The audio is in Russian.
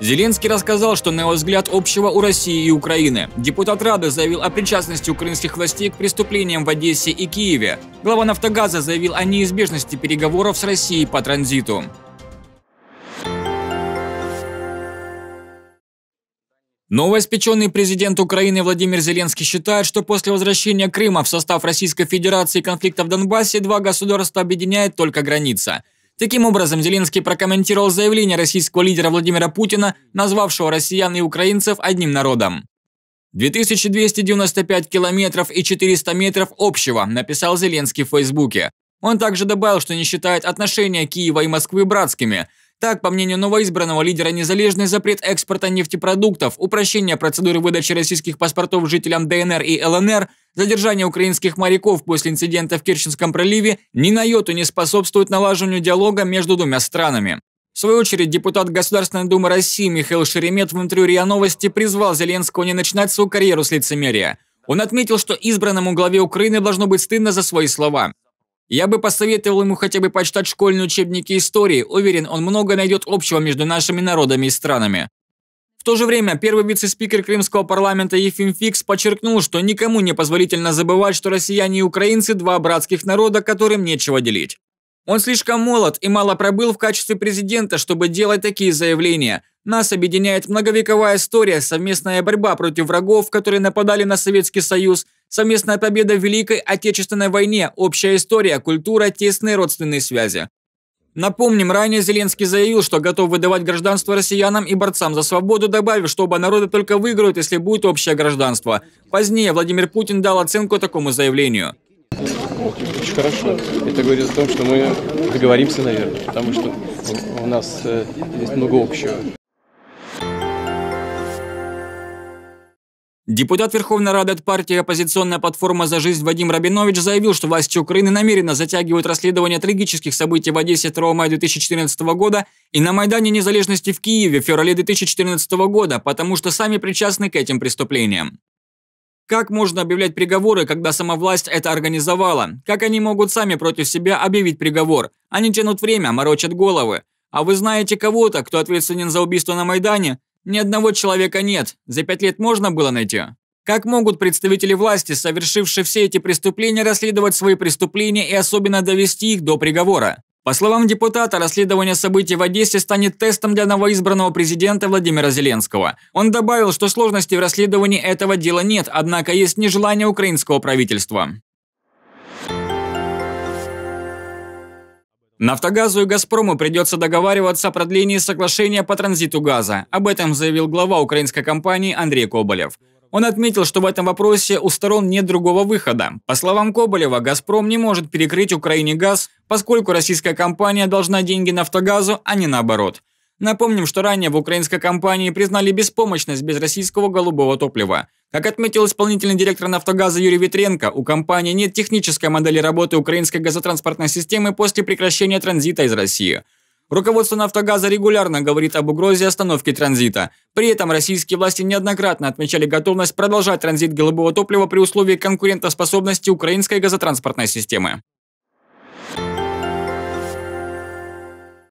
Зеленский рассказал, что на его взгляд общего у России и Украины. Депутат Рады заявил о причастности украинских властей к преступлениям в Одессе и Киеве. Глава «Нафтогаза» заявил о неизбежности переговоров с Россией по транзиту. Новоиспеченный президент Украины Владимир Зеленский считает, что после возвращения Крыма в состав Российской Федерации конфликта в Донбассе два государства объединяет только граница – Таким образом, Зеленский прокомментировал заявление российского лидера Владимира Путина, назвавшего россиян и украинцев одним народом. 2295 километров и 400 метров общего, написал Зеленский в Фейсбуке. Он также добавил, что не считает отношения Киева и Москвы братскими, так, по мнению новоизбранного лидера, незалежный запрет экспорта нефтепродуктов, упрощение процедуры выдачи российских паспортов жителям ДНР и ЛНР, задержание украинских моряков после инцидента в Керченском проливе ни на йоту не способствует налаживанию диалога между двумя странами. В свою очередь, депутат Государственной Думы России Михаил Шеремет в интервью РИА Новости призвал Зеленского не начинать свою карьеру с лицемерия. Он отметил, что избранному главе Украины должно быть стыдно за свои слова. Я бы посоветовал ему хотя бы почитать школьные учебники истории, уверен, он много найдет общего между нашими народами и странами. В то же время первый вице-спикер Крымского парламента Ефим Фикс подчеркнул, что никому не позволительно забывать, что россияне и украинцы – два братских народа, которым нечего делить. Он слишком молод и мало пробыл в качестве президента, чтобы делать такие заявления. Нас объединяет многовековая история, совместная борьба против врагов, которые нападали на Советский Союз, совместная победа в Великой Отечественной войне, общая история, культура, тесные родственные связи. Напомним, ранее Зеленский заявил, что готов выдавать гражданство россиянам и борцам за свободу, добавив, что оба народа только выиграют, если будет общее гражданство. Позднее Владимир Путин дал оценку такому заявлению очень хорошо. Это говорит о том, что мы договоримся, наверное, потому что у нас э, есть много общего. Депутат Верховной Рады от партии «Оппозиционная платформа за жизнь» Вадим Рабинович заявил, что власти Украины намеренно затягивают расследование трагических событий в Одессе 2 мая 2014 года и на Майдане Незалежности в Киеве в феврале 2014 года, потому что сами причастны к этим преступлениям. Как можно объявлять приговоры, когда сама власть это организовала? Как они могут сами против себя объявить приговор? Они тянут время, морочат головы. А вы знаете кого-то, кто ответственен за убийство на Майдане? Ни одного человека нет. За пять лет можно было найти? Как могут представители власти, совершившие все эти преступления, расследовать свои преступления и особенно довести их до приговора? По словам депутата, расследование событий в Одессе станет тестом для новоизбранного президента Владимира Зеленского. Он добавил, что сложностей в расследовании этого дела нет, однако есть нежелание украинского правительства. Нафтогазу и «Газпрому» придется договариваться о продлении соглашения по транзиту газа. Об этом заявил глава украинской компании Андрей Коболев. Он отметил, что в этом вопросе у сторон нет другого выхода. По словам Коболева, «Газпром» не может перекрыть Украине газ, поскольку российская компания должна деньги «Нафтогазу», а не наоборот. Напомним, что ранее в украинской компании признали беспомощность без российского голубого топлива. Как отметил исполнительный директор «Нафтогаза» Юрий Витренко, у компании нет технической модели работы украинской газотранспортной системы после прекращения транзита из России – Руководство «Нафтогаза» регулярно говорит об угрозе остановки транзита. При этом российские власти неоднократно отмечали готовность продолжать транзит голубого топлива при условии конкурентоспособности украинской газотранспортной системы.